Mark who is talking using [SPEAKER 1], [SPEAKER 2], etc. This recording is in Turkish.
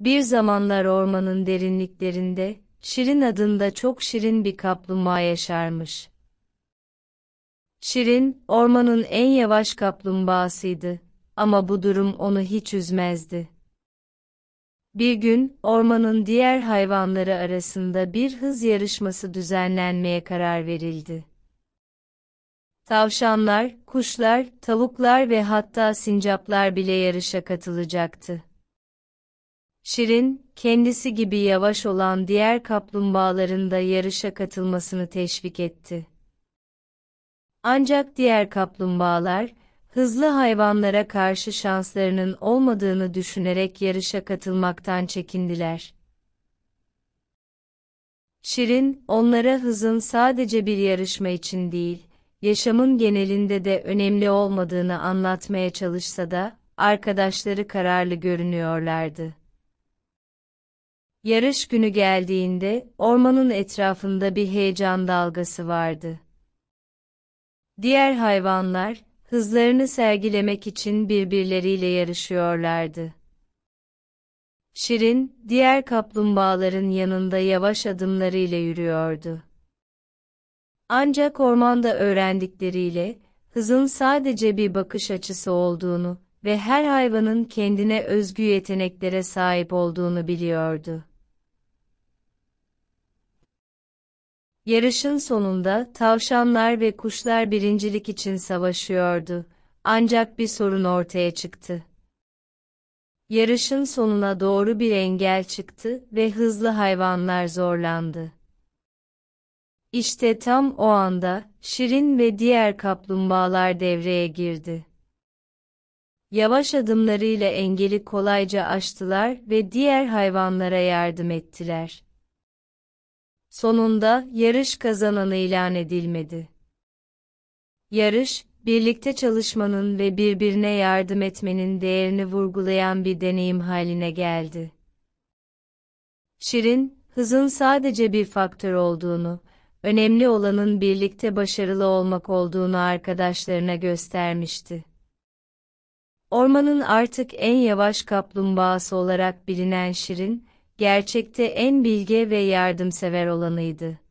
[SPEAKER 1] Bir zamanlar ormanın derinliklerinde, Şirin adında çok şirin bir kaplumbağa yaşarmış. Şirin, ormanın en yavaş kaplumbağasıydı ama bu durum onu hiç üzmezdi. Bir gün, ormanın diğer hayvanları arasında bir hız yarışması düzenlenmeye karar verildi. Tavşanlar, kuşlar, tavuklar ve hatta sincaplar bile yarışa katılacaktı. Şirin, kendisi gibi yavaş olan diğer kaplumbağaların da yarışa katılmasını teşvik etti. Ancak diğer kaplumbağalar, hızlı hayvanlara karşı şanslarının olmadığını düşünerek yarışa katılmaktan çekindiler. Şirin, onlara hızın sadece bir yarışma için değil, yaşamın genelinde de önemli olmadığını anlatmaya çalışsa da, arkadaşları kararlı görünüyorlardı. Yarış günü geldiğinde ormanın etrafında bir heyecan dalgası vardı. Diğer hayvanlar hızlarını sergilemek için birbirleriyle yarışıyorlardı. Şirin, diğer kaplumbağaların yanında yavaş adımlarıyla yürüyordu. Ancak ormanda öğrendikleriyle, hızın sadece bir bakış açısı olduğunu, ve her hayvanın kendine özgü yeteneklere sahip olduğunu biliyordu. Yarışın sonunda tavşanlar ve kuşlar birincilik için savaşıyordu. Ancak bir sorun ortaya çıktı. Yarışın sonuna doğru bir engel çıktı ve hızlı hayvanlar zorlandı. İşte tam o anda Şirin ve diğer kaplumbağalar devreye girdi. Yavaş adımlarıyla engeli kolayca aştılar ve diğer hayvanlara yardım ettiler. Sonunda yarış kazananı ilan edilmedi. Yarış, birlikte çalışmanın ve birbirine yardım etmenin değerini vurgulayan bir deneyim haline geldi. Şirin, hızın sadece bir faktör olduğunu, önemli olanın birlikte başarılı olmak olduğunu arkadaşlarına göstermişti. Ormanın artık en yavaş kaplumbağası olarak bilinen Şirin, gerçekte en bilge ve yardımsever olanıydı.